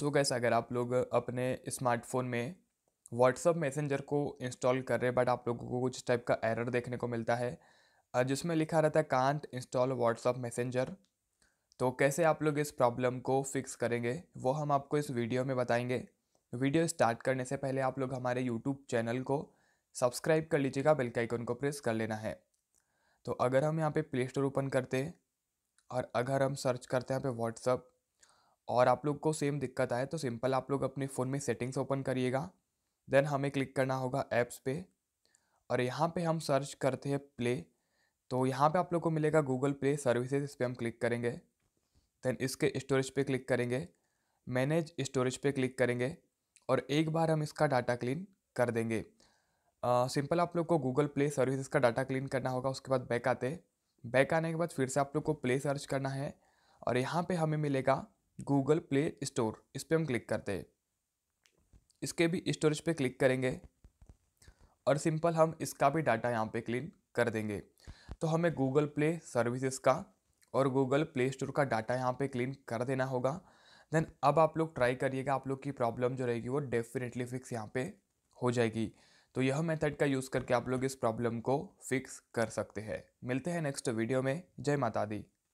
सो so gas अगर आप लोग अपने स्मार्टफोन में व्हाट्सअप मैसेंजर को इंस्टॉल कर रहे बट आप लोगों को कुछ टाइप का एरर देखने को मिलता है जिसमें लिखा रहता है कांट इंस्टॉल व्हाट्सअप मैसेंजर तो कैसे आप लोग इस प्रॉब्लम को फिक्स करेंगे वो हम आपको इस वीडियो में बताएंगे वीडियो स्टार्ट करने से पहले आप लोग हमारे यूट्यूब चैनल को सब्सक्राइब कर लीजिएगा बेल का आइकन को प्रेस कर लेना है तो अगर हम यहाँ पे प्ले स्टोर ओपन करते और अगर हम सर्च करते हैं यहाँ पे व्हाट्सअप और आप लोग को सेम दिक्कत आए तो सिंपल आप लोग अपने फ़ोन में सेटिंग्स ओपन करिएगा देन हमें क्लिक करना होगा ऐप्स पे और यहाँ पे हम सर्च करते हैं प्ले तो यहाँ पे आप लोग को मिलेगा गूगल प्ले सर्विसेज इस पर हम क्लिक करेंगे देन इसके स्टोरेज पे क्लिक करेंगे मैनेज स्टोरेज पे क्लिक करेंगे और एक बार हम इसका डाटा क्लीन कर देंगे सिंपल uh, आप लोग को गूगल प्ले सर्विसेज का डाटा क्लीन करना होगा उसके बाद बैक आते बैक आने के बाद फिर से आप लोग को प्ले सर्च करना है और यहाँ पर हमें मिलेगा गूगल प्ले स्टोर इस पर हम क्लिक करते हैं इसके भी स्टोरेज पे क्लिक करेंगे और सिंपल हम इसका भी डाटा यहाँ पे क्लीन कर देंगे तो हमें गूगल प्ले सर्विसेज का और गूगल प्ले स्टोर का डाटा यहाँ पे क्लीन कर देना होगा देन अब आप लोग ट्राई करिएगा आप लोग की प्रॉब्लम जो रहेगी वो डेफिनेटली फिक्स यहाँ पे हो जाएगी तो यह मेथड का यूज़ करके आप लोग इस प्रॉब्लम को फिक्स कर सकते हैं मिलते हैं नेक्स्ट वीडियो में जय माता दी